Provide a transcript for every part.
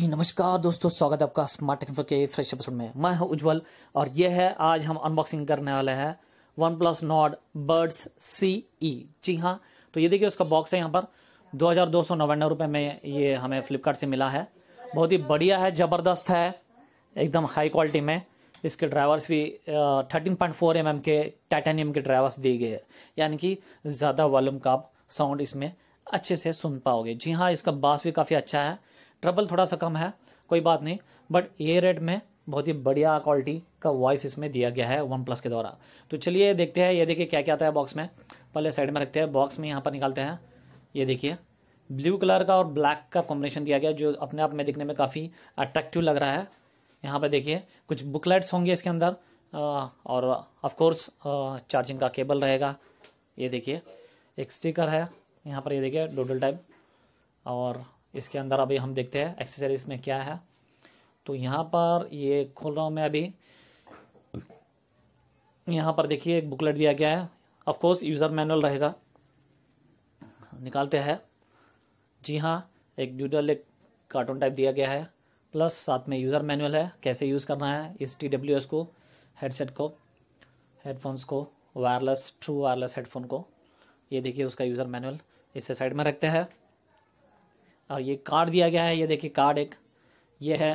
जी नमस्कार दोस्तों स्वागत है आपका स्मार्ट टेक्निक के फ्रेश एपिसोड में मैं हूं उज्जवल और ये है आज हम अनबॉक्सिंग करने वाले हैं one plus Nord Buds C E जी हाँ तो ये देखिए उसका बॉक्स है यहाँ पर दो हज़ार दो सौ नवानवे रुपये में ये हमें फ्लिपकार्ट से मिला है बहुत ही बढ़िया है ज़बरदस्त है एकदम हाई क्वालिटी में इसके ड्राइवर्स भी thirteen point four M M के टाइटेनियम के ड्राइवर्स दिए गए हैं यानी कि ज़्यादा वॉल्यूम का आप साउंड इसमें अच्छे से सुन पाओगे जी हाँ इसका बास भी काफ़ी अच्छा है ट्रबल थोड़ा सा कम है कोई बात नहीं बट ए रेड में बहुत ही बढ़िया क्वालिटी का वॉइस इसमें दिया गया है वन प्लस के द्वारा तो चलिए देखते हैं ये देखिए क्या क्या आता है बॉक्स में पहले साइड में रखते हैं बॉक्स में यहाँ पर निकालते हैं ये देखिए ब्लू कलर का और ब्लैक का कॉम्बिनेशन दिया गया जो अपने आप में दिखने में काफ़ी अट्रैक्टिव लग रहा है यहाँ पर देखिए कुछ बुकलेट्स होंगे इसके अंदर और ऑफकोर्स चार्जिंग का केबल रहेगा ये देखिए एक स्टिकर है यहाँ पर ये देखिए डोडल टाइप और इसके अंदर अभी हम देखते हैं एक्सेसरीज में क्या है तो यहाँ पर ये खोल रहा हूँ मैं अभी यहाँ पर देखिए एक बुकलेट दिया गया है ऑफकोर्स यूज़र मैनुअल रहेगा निकालते हैं जी हाँ एक डूडल एक कार्टून टाइप दिया गया है प्लस साथ में यूज़र मैनुअल है कैसे यूज़ करना है इस टी डब्ल्यू एस को हेडसेट को हेडफोन्स को वायरलेस ट्रू वायरलेस हेडफोन को ये देखिए उसका यूज़र मैनुअल इसे साइड में रखते हैं और ये कार्ड दिया गया है ये देखिए कार्ड एक ये है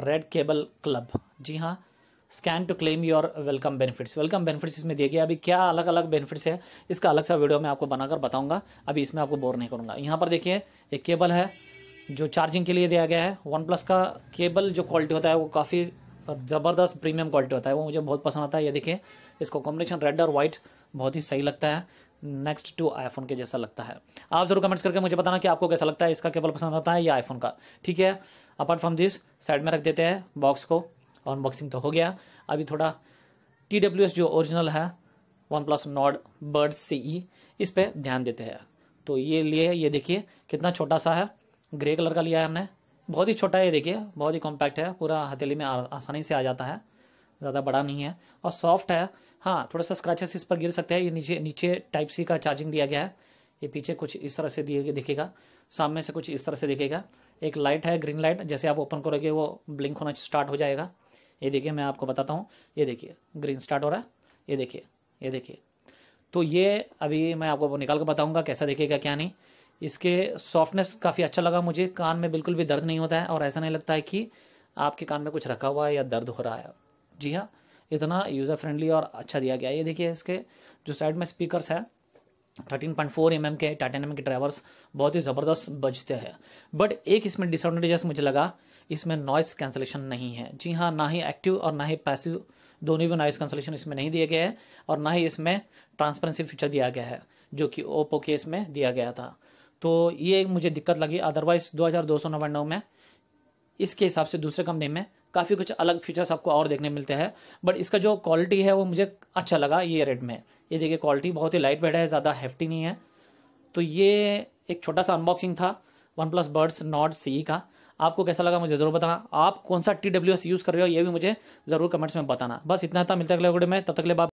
रेड केबल क्लब जी हाँ scan to claim your welcome benefits welcome benefits इसमें दिए गए अभी क्या अलग अलग बेनिफिट्स है इसका अलग सा वीडियो मैं आपको बनाकर बताऊंगा अभी इसमें आपको बोर नहीं करूंगा यहाँ पर देखिए एक केबल है जो चार्जिंग के लिए दिया गया है वन प्लस का केबल जो क्वालिटी होता है वो काफ़ी और ज़बरदस्त प्रीमियम क्वालिटी होता है वो मुझे बहुत पसंद आता है ये देखिए इसको कॉम्बिनेशन रेड और वाइट बहुत ही सही लगता है नेक्स्ट टू आईफोन के जैसा लगता है आप जरूर कमेंट्स करके मुझे बताना कि आपको कैसा लगता है इसका केबल पसंद आता है या आईफोन का ठीक है अपार्ट फ्रॉम दिस साइड में रख देते हैं बॉक्स को अनबॉक्सिंग तो हो गया अभी थोड़ा टी डब्ल्यू एस जो ओरिजिनल है one plus Nord Bud C E इस पर ध्यान देते हैं तो ये लिए ये देखिए कितना छोटा सा है ग्रे कलर का लिया है हमने बहुत ही छोटा है देखिए बहुत ही कॉम्पैक्ट है पूरा हथेली में आसानी से आ जाता है ज़्यादा बड़ा नहीं है और सॉफ्ट है हाँ थोड़ा सा स्क्रैचेस इस पर गिर सकते हैं ये नीचे नीचे टाइप सी का चार्जिंग दिया गया है ये पीछे कुछ इस तरह से दिए दिखेगा सामने से कुछ इस तरह से दिखेगा एक लाइट है ग्रीन लाइट जैसे आप ओपन करोगे वो ब्लिंक होना स्टार्ट हो जाएगा ये देखिए मैं आपको बताता हूँ ये देखिए ग्रीन स्टार्ट हो रहा है ये देखिए ये देखिए तो ये अभी मैं आपको निकाल कर बताऊँगा कैसा दिखेगा क्या नहीं इसके सॉफ्टनेस काफ़ी अच्छा लगा मुझे कान में बिल्कुल भी दर्द नहीं होता है और ऐसा नहीं लगता है कि आपके कान में कुछ रखा हुआ है या दर्द हो रहा है जी हाँ इतना यूज़र फ्रेंडली और अच्छा दिया गया है ये देखिए इसके जो साइड में स्पीकर्स है thirteen point four M M के टाइटेनियम के ड्राइवर्स बहुत ही ज़बरदस्त बजते हैं बट एक इसमें डिसएडवांटेजेस मुझे लगा इसमें नॉइस कैंसलेशन नहीं है जी हाँ ना ही एक्टिव और ना ही पैसिव दोनों भी नॉइस कैंसलेशन इसमें नहीं दिए गए हैं और ना ही इसमें ट्रांसपेरेंसी फीचर दिया गया है जो कि ओप्पो के इसमें दिया गया था तो ये मुझे दिक्कत लगी अदरवाइज दो हज़ार दो सौ में इसके हिसाब से दूसरे कंपनी में काफ़ी कुछ अलग फीचर्स आपको और देखने मिलते हैं बट इसका जो क्वालिटी है वो मुझे अच्छा लगा ये रेड में ये देखिए क्वालिटी बहुत ही लाइट वेट है ज़्यादा हेफ्टी नहीं है तो ये एक छोटा सा अनबॉक्सिंग था one plus Buds Nord C का आपको कैसा लगा मुझे ज़रूर बताना आप कौन सा टी डब्ल्यू एस यूज़ कर रहे हो ये भी मुझे ज़रूर कमेंट्स में बताना बस इतना था मिलता अगले वीडियो में तब तक ले